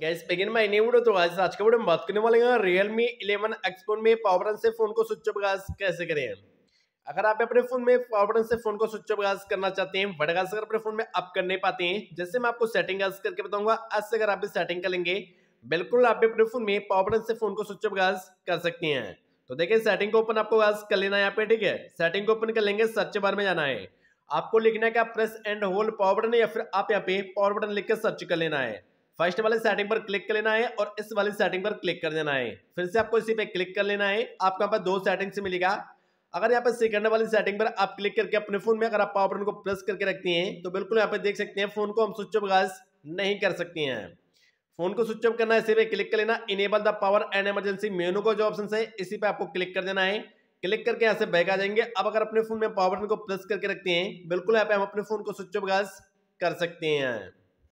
gas begin my new video तो आज आज का वीडियो में बात करने वाले हैं रियलमी इलेवन एक्स फोन में पावर बटन से फोन को स्विच ऑफ कैसे करें अगर आप अपने फोन में पावर बटन से फोन को स्विच ऑफ गाज करना चाहते हैं बट गाज अगर अपने फोन में आप कर नहीं पाते हैं जैसे मैं आपको सेटिंग गाज करके बताऊंगा आज से अगर आप सेटिंग करेंगे बिल्कुल आप अपने फोन में पावर बटन से फोन को स्विच ऑफ गाज कर सकते हैं तो देखिए सेटिंग को ओपन आपको गाज कर लेना है यहाँ पे ठीक है सेटिंग को ओपन कर लेंगे सर्च बार में जाना है आपको लिखना है कि press and hold power button या फिर आप यहाँ पे पावर बटन लिख कर सर्च कर लेना है फर्स्ट वाले सेटिंग पर क्लिक कर लेना है और इस वाली सेटिंग पर क्लिक कर देना है फिर से आपको इसी पे क्लिक कर लेना है आपको यहाँ पर दो सेटिंग से मिलेगा अगर यहाँ पर सेकंड वाली सेटिंग पर आप क्लिक करके अपने फोन में अगर आप पावर बटन को प्रेस करके रखती हैं तो बिल्कुल यहाँ पे देख सकते हैं फोन को हम स्विच ऑफ गैस नहीं कर सकती हैं फोन को स्विच ऑफ करना है इसी पे क्लिक कर लेना enable the power and emergency menu का जो ऑप्शन है इसी पे आपको क्लिक कर देना है क्लिक करके यहाँ से बैक आ जाएंगे अब अगर अपने फोन में पावर बटन को प्रेस करके रखते हैं बिल्कुल यहाँ पे हम अपने फोन को स्विच ऑफ गैस कर सकते हैं